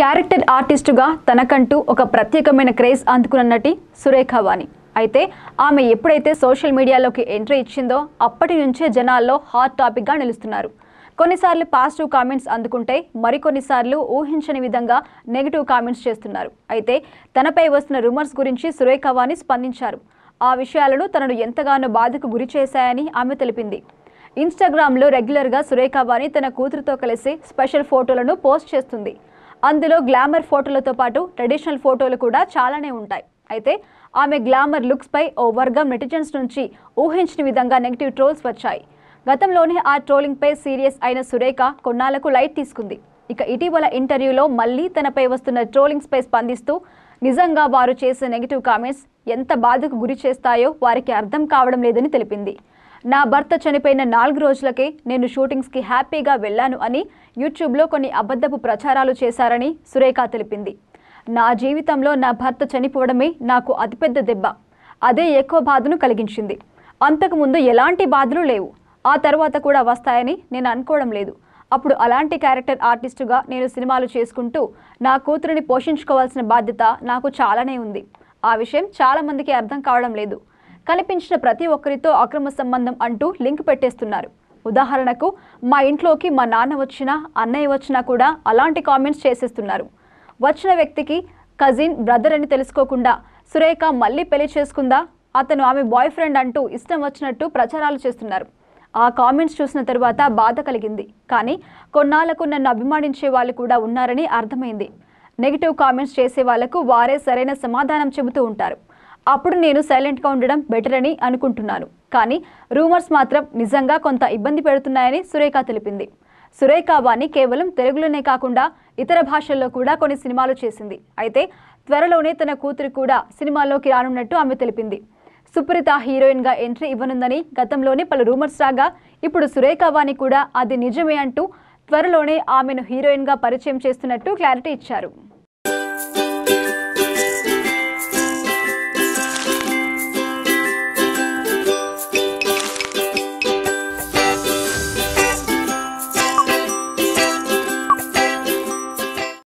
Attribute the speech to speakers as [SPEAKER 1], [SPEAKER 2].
[SPEAKER 1] character ఆర్టిస్టుగా తనకంటూ ఒక ప్రత్యేకమైన క్రేజ్ అందుకున్న నటి సురేఖ వాణి అయితే ఆమె ఎప్పుడైతే సోషల్ మీడియాలోకి ఎంట్రీ ఇచ్చిందో అప్పటి నుంచే జనాల్లో హాట్ టాపిక్గా నిలుస్తున్నారు కొన్నిసార్లు పాజిటివ్ కామెంట్స్ అందుకుంటే మరికొన్నిసార్లు ఊహించని విధంగా నెగిటివ్ కామెంట్స్ చేస్తున్నారు అయితే తనపై వస్తున్న రూమర్స్ గురించి సురేఖ వాణి స్పందించారు ఆ విషయాలను తనను ఎంతగానో బాధకు గురి చేశాయని ఆమె తెలిపింది ఇన్స్టాగ్రామ్లో రెగ్యులర్గా సురేఖ వాణి తన కూతురుతో కలిసి స్పెషల్ ఫోటోలను పోస్ట్ చేస్తుంది అందులో గ్లామర్ ఫోటోలతో పాటు ట్రెడిషనల్ ఫోటోలు కూడా చాలానే ఉంటాయి అయితే ఆమె గ్లామర్ లుక్స్పై ఓ వర్గం నెటిజన్స్ నుంచి ఊహించిన విధంగా నెగిటివ్ ట్రోల్స్ వచ్చాయి గతంలోనే ఆ ట్రోలింగ్పై సీరియస్ అయిన సురేఖ కొన్నాళ్లకు లైట్ తీసుకుంది ఇక ఇటీవల ఇంటర్వ్యూలో మళ్ళీ తనపై వస్తున్న ట్రోలింగ్స్పై స్పందిస్తూ నిజంగా వారు చేసే నెగిటివ్ కామెంట్స్ ఎంత బాధకు గురి చేస్తాయో వారికి అర్థం కావడం లేదని తెలిపింది నా భర్త చనిపోయిన నాలుగు రోజులకే నేను షూటింగ్స్కి హ్యాపీగా వెళ్ళాను అని యూట్యూబ్లో కొన్ని అబద్ధపు ప్రచారాలు చేశారని సురేఖ తెలిపింది నా జీవితంలో నా భర్త చనిపోవడమే నాకు అతిపెద్ద దెబ్బ అదే ఎక్కువ బాధను కలిగించింది అంతకుముందు ఎలాంటి బాధలు లేవు ఆ తర్వాత కూడా వస్తాయని నేను అనుకోవడం లేదు అప్పుడు అలాంటి క్యారెక్టర్ ఆర్టిస్టుగా నేను సినిమాలు చేసుకుంటూ నా కూతురిని పోషించుకోవాల్సిన బాధ్యత నాకు చాలానే ఉంది ఆ విషయం చాలామందికి అర్థం కావడం లేదు కనిపించిన ప్రతి ఒక్కరితో అక్రమ సంబంధం అంటూ లింక్ పెట్టేస్తున్నారు ఉదాహరణకు మా ఇంట్లోకి మా నాన్న వచ్చినా అన్నయ్య వచ్చినా కూడా అలాంటి కామెంట్స్ చేసేస్తున్నారు వచ్చిన వ్యక్తికి కజిన్ బ్రదర్ అని తెలుసుకోకుండా సురేఖ మళ్ళీ పెళ్లి చేసుకుందా అతను ఆమె బాయ్ ఫ్రెండ్ అంటూ ఇష్టం వచ్చినట్టు ప్రచారాలు చేస్తున్నారు ఆ కామెంట్స్ చూసిన తర్వాత బాధ కలిగింది కానీ కొన్నాళ్లకు నన్ను అభిమానించే వాళ్ళు కూడా ఉన్నారని అర్థమైంది నెగిటివ్ కామెంట్స్ చేసే వాళ్లకు వారే సరైన సమాధానం చెబుతూ ఉంటారు అప్పుడు నేను సైలెంట్గా ఉండడం బెటర్ అని అనుకుంటున్నాను కానీ రూమర్స్ మాత్రం నిజంగా కొంత ఇబ్బంది పెడుతున్నాయని సురేఖ తెలిపింది సురేఖ వాణి కేవలం తెలుగులోనే కాకుండా ఇతర భాషల్లో కూడా కొన్ని సినిమాలు చేసింది అయితే త్వరలోనే తన కూతురు కూడా సినిమాల్లోకి రానున్నట్టు ఆమె తెలిపింది సుప్రీత హీరోయిన్గా ఎంట్రీ ఇవ్వనుందని గతంలోనే పలు రూమర్స్ రాగా ఇప్పుడు సురేఖ వాణి కూడా అది నిజమే అంటూ త్వరలోనే ఆమెను హీరోయిన్గా పరిచయం చేస్తున్నట్టు క్లారిటీ ఇచ్చారు